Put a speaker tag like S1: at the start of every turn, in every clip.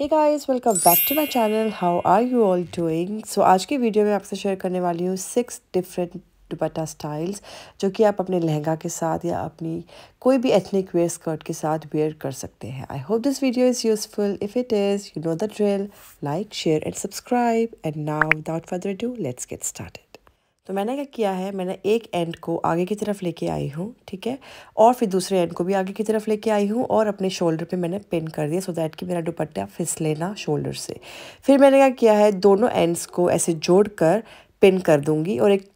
S1: hey guys welcome back to my channel how are you all doing so आज की video में आपसे share करने वाली हूँ सिक्स डिफरेंट दुपट्टा स्टाइल्स जो कि आप अपने लहंगा के साथ या अपनी कोई भी एथनिक वेयर स्कर्ट के साथ वेयर कर सकते हैं I hope this video is useful if it is you know the drill like share and subscribe and now without further do let's get start तो मैंने क्या किया है मैंने एक एंड को आगे की तरफ लेके आई हूँ ठीक है और फिर दूसरे एंड को भी आगे की तरफ लेके आई हूँ और अपने शोल्डर पे मैंने पिन कर दिया सो so दैट कि मेरा दुपट्टा फिसले ना शोल्डर से फिर मैंने क्या किया है दोनों एंड्स को ऐसे जोड़ कर पिन कर दूँगी और एक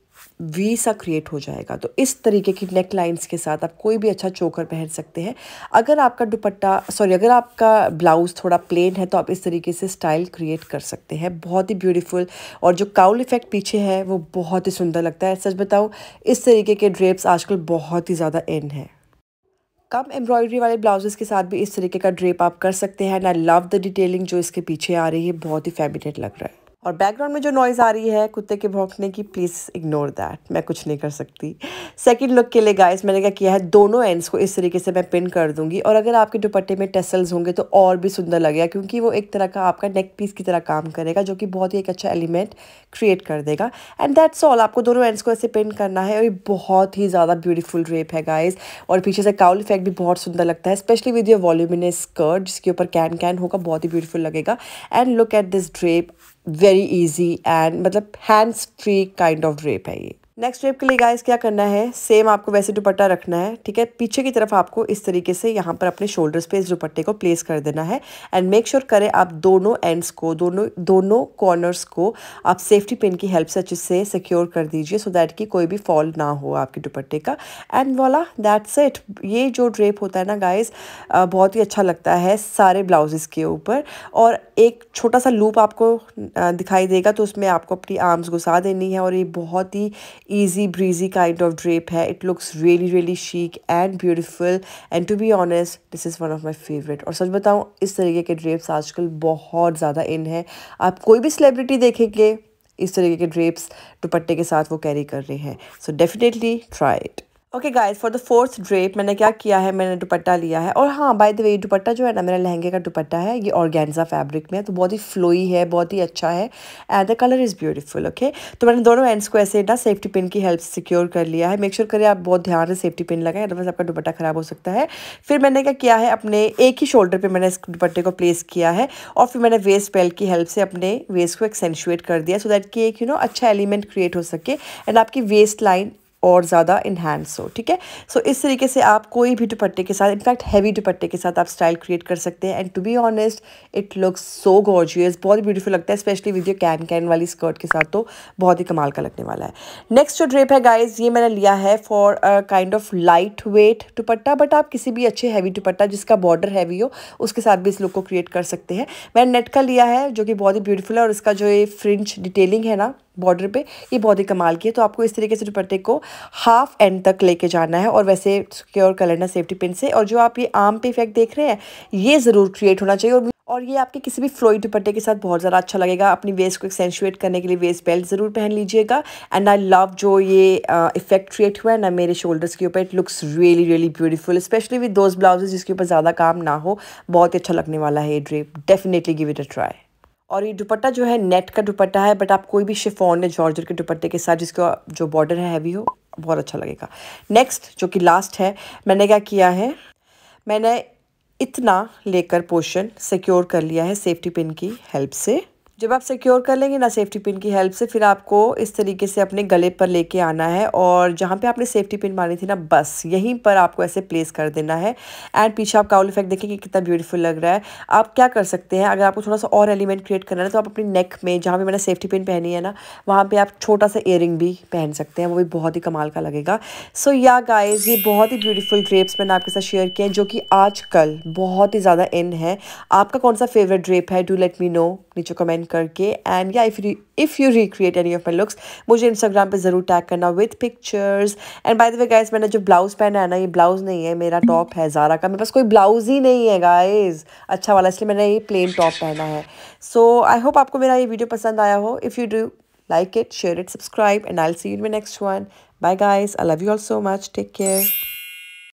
S1: वी सा क्रिएट हो जाएगा तो इस तरीके की नेक लाइन्स के साथ आप कोई भी अच्छा चोकर पहन सकते हैं अगर आपका दुपट्टा सॉरी अगर आपका ब्लाउज़ थोड़ा प्लेन है तो आप इस तरीके से स्टाइल क्रिएट कर सकते हैं बहुत ही ब्यूटीफुल और जो काउल इफेक्ट पीछे है वो बहुत ही सुंदर लगता है सच बताओ इस तरीके के ड्रेप्स आजकल बहुत ही ज़्यादा इन है कम एम्ब्रॉयडरी वाले ब्लाउजेस के साथ भी इस तरीके का ड्रेप आप कर सकते हैं and I love the detailing जो इसके पीछे आ रही है बहुत ही फेबिनेट लग रहा है और बैकग्राउंड में जो नॉइज़ आ रही है कुत्ते के भौंकने की प्लीज़ इग्नोर दैट मैं कुछ नहीं कर सकती सेकंड लुक के लिए गाइस मैंने क्या किया है दोनों एंड्स को इस तरीके से मैं पिन कर दूंगी और अगर आपके दुपट्टे में टेसल्स होंगे तो और भी सुंदर लगेगा क्योंकि वो एक तरह का आपका नेक पीस की तरह काम करेगा जो कि बहुत ही एक अच्छा एलिमेंट क्रिएट कर देगा एंड दैट्स ऑल आपको दोनों एंड्स को ऐसे पिन करना है और ये बहुत ही ज़्यादा ब्यूटीफुल रेप है गाइज और पीछे से काउल इफेक्ट भी बहुत सुंदर लगता है specially with your voluminous skirt जिसके ऊपर कैन कैन होगा बहुत ही ब्यूटीफुल लगेगा and look at this drape very easy and मतलब hands free kind of rape next step के लिए गाइस क्या करना है सेम आपको वैसे दुपट्टा रखना है ठीक है पीछे की तरफ आपको इस तरीके से यहाँ पर अपने शोल्डर्स पे इस दुपट्टे को प्लेस कर देना है एंड मेक श्योर करें आप दोनों एंड्स को दोनों दोनों कॉर्नर्स को आप सेफ्टी पिन की हेल्प से अच्छे से सिक्योर कर दीजिए सो दैट कि कोई भी फॉल ना हो आपके दुपट्टे का एंड वाला दैट्स इट ये जो ड्रेप होता है ना गाइज बहुत ही अच्छा लगता है सारे ब्लाउजेस के ऊपर और एक छोटा सा लूप आपको दिखाई देगा तो उसमें आपको अपनी आर्म्स घुसा देनी है और ये बहुत ही easy breezy kind of drape hai it looks really really chic and beautiful and to be honest this is one of my favorite aur sach batau is tarike ke drapes aajkal bahut zyada in hai aap koi bhi celebrity dekhenge इस तरीके के drapes दुपट्टे के साथ वो carry कर रहे हैं so definitely try it okay guys for the fourth drape मैंने क्या किया है मैंने दुपट्टा लिया है और हाँ बाय द वे दुपट्टा जो है ना मेरा लहंगे का दुपट्टा है ये ऑर्गेन्जा फैब्रिक में है तो बहुत ही फ्लोई है बहुत ही अच्छा है and the colour is beautiful okay तो मैंने दोनों एंड्स को ऐसे ना सेफ्टी पिन की हेल्प सिक्योर कर लिया है मेक श्योर sure करिए आप बहुत ध्यान से सेफ्टी पिन लगाएं अदरवाइज आपका दुपट्टा ख़राब हो सकता है फिर मैंने क्या किया है अपने एक ही शोल्डर पर मैंने इस दुपट्टे को प्लेस किया है और फिर मैंने वेस्ट बेल्ट की हेल्प से अपने वेस्ट को एक्सेंशुएट कर दिया सो दैट कि एक यू नो अच्छा एलिमेंट क्रिएट हो सके एंड आपकी वेस्ट लाइन और ज़्यादा इन्हांस हो ठीक है सो इस तरीके से आप कोई भी दुपट्टे के साथ इनफैक्ट हैवी दुपट्टे के साथ आप स्टाइल क्रिएट कर सकते हैं and to be honest it looks so gorgeous बहुत ब्यूटीफुल लगता है specially with your can can वाली स्कर्ट के साथ तो बहुत ही कमाल का लगने वाला है नेक्स्ट जो ड्रेप है गाइज ये मैंने लिया है for a kind of light weight dupatta but आप किसी भी अच्छे हैवी दुपट्टा जिसका बॉर्डर हैवी हो उसके साथ भी इस लुक को क्रिएट कर सकते हैं मैंने नेट का लिया है जो कि बहुत ही ब्यूटीफुल है और इसका जो ये फ्रिंच डिटेलिंग है ना बॉर्डर पे ये बहुत ही कमाल की है तो आपको इस तरीके से दुपट्टे को हाफ एंड तक लेके जाना है और वैसे सिक्योर कर लेना सेफ्टी पिन से और जो आप ये आर्म पे इफेक्ट देख रहे हैं ये ज़रूर क्रिएट होना चाहिए और और ये आपके किसी भी फ्लोई दुपट्टे के साथ बहुत ज़्यादा अच्छा लगेगा अपनी वेस्ट को एक्सेंशुएट करने के लिए वेस्ट बेल्ट ज़रूर पहन लीजिएगा एंड आई लव जो ये इफेक्ट uh, क्रिएट हुआ है ना मेरे शोल्डर्स के ऊपर it looks really really beautiful specially with those blouses जिसके ऊपर ज़्यादा काम ना हो बहुत अच्छा लगने वाला है ये drape definitely give it a try और ये दुपट्टा जो है नेट का दुपट्टा है बट आप कोई भी शिफॉन या जॉर्जर के दुपट्टे के साथ जिसका जो बॉर्डर है हैवी हो बहुत अच्छा लगेगा नेक्स्ट जो कि लास्ट है मैंने क्या किया है मैंने इतना लेकर पोर्शन सिक्योर कर लिया है सेफ्टी पिन की हेल्प से जब आप सिक्योर कर लेंगे ना सेफ्टी पिन की हेल्प से फिर आपको इस तरीके से अपने गले पर लेके आना है और जहाँ पे आपने सेफ्टी पिन मारी थी ना बस यहीं पर आपको ऐसे प्लेस कर देना है एंड पीछे आप काउल इफेक्ट देखेंगे कितना ब्यूटीफुल लग रहा है आप क्या कर सकते हैं अगर आपको थोड़ा सा और एलिमेंट क्रिएट करना है तो आप अपनी नेक में जहाँ पर मैंने सेफ्टी पिन पहनी है ना वहाँ पर आप छोटा सा इयर भी पहन सकते हैं वो भी बहुत ही कमाल का लगेगा सो या गाइज ये बहुत ही ब्यूटीफुल ड्रेप्स मैंने आपके साथ शेयर किए हैं जो कि आज बहुत ही ज़्यादा इन है आपका कौन सा फेवरेट ड्रेप है डू लेट मी नो नीचे कमेंट करके एंड या if you if you recreate any of my looks मुझे इंस्टाग्राम पर ज़रूर टैग करना with pictures and by the way guys मैंने जो ब्लाउज़ पहना है ना ये ब्लाउज़ नहीं है मेरा टॉप है ज़ारा का मेरे पास कोई ब्लाउज़ ही नहीं है गाइज़ अच्छा वाला इसलिए मैंने ये प्लेन टॉप पहना है सो आई होप आपको मेरा ये वीडियो पसंद आया हो if you do like it share it subscribe and I see you मे next one bye guys I love you all so much take care